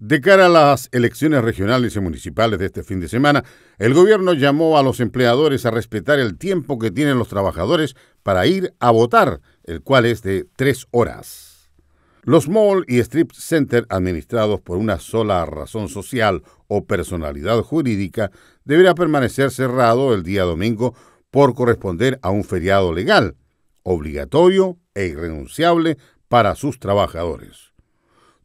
De cara a las elecciones regionales y municipales de este fin de semana, el gobierno llamó a los empleadores a respetar el tiempo que tienen los trabajadores para ir a votar, el cual es de tres horas. Los mall y strip center administrados por una sola razón social o personalidad jurídica deberá permanecer cerrado el día domingo por corresponder a un feriado legal, obligatorio e irrenunciable para sus trabajadores.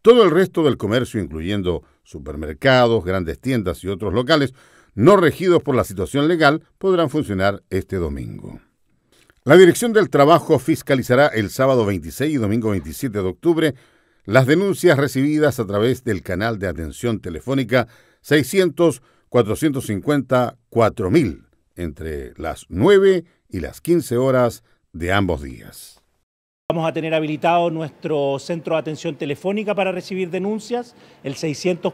Todo el resto del comercio, incluyendo supermercados, grandes tiendas y otros locales no regidos por la situación legal, podrán funcionar este domingo. La Dirección del Trabajo fiscalizará el sábado 26 y domingo 27 de octubre las denuncias recibidas a través del canal de atención telefónica 600-450-4000 entre las 9 y las 15 horas de ambos días. Vamos a tener habilitado nuestro centro de atención telefónica para recibir denuncias, el 600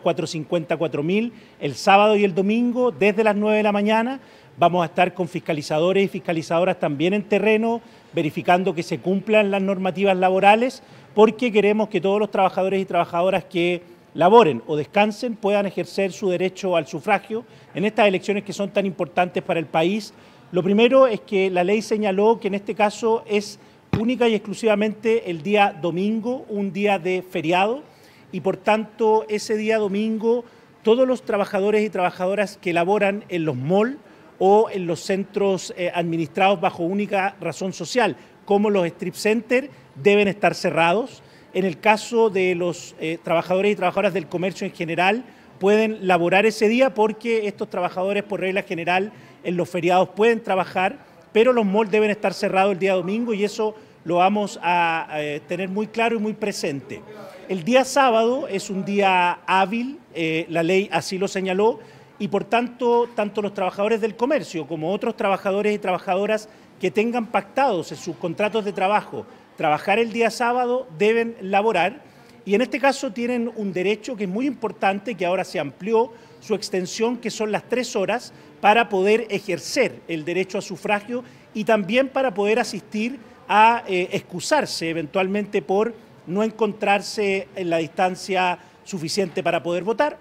el sábado y el domingo desde las 9 de la mañana. Vamos a estar con fiscalizadores y fiscalizadoras también en terreno, verificando que se cumplan las normativas laborales, porque queremos que todos los trabajadores y trabajadoras que laboren o descansen puedan ejercer su derecho al sufragio en estas elecciones que son tan importantes para el país. Lo primero es que la ley señaló que en este caso es única y exclusivamente el día domingo, un día de feriado, y por tanto ese día domingo todos los trabajadores y trabajadoras que laboran en los malls o en los centros eh, administrados bajo única razón social, como los strip centers, deben estar cerrados. En el caso de los eh, trabajadores y trabajadoras del comercio en general, pueden laborar ese día porque estos trabajadores, por regla general, en los feriados pueden trabajar, pero los malls deben estar cerrados el día domingo y eso lo vamos a eh, tener muy claro y muy presente. El día sábado es un día hábil, eh, la ley así lo señaló, y por tanto, tanto los trabajadores del comercio como otros trabajadores y trabajadoras que tengan pactados en sus contratos de trabajo trabajar el día sábado deben laborar y en este caso tienen un derecho que es muy importante, que ahora se amplió su extensión, que son las tres horas para poder ejercer el derecho a sufragio y también para poder asistir a eh, excusarse eventualmente por no encontrarse en la distancia suficiente para poder votar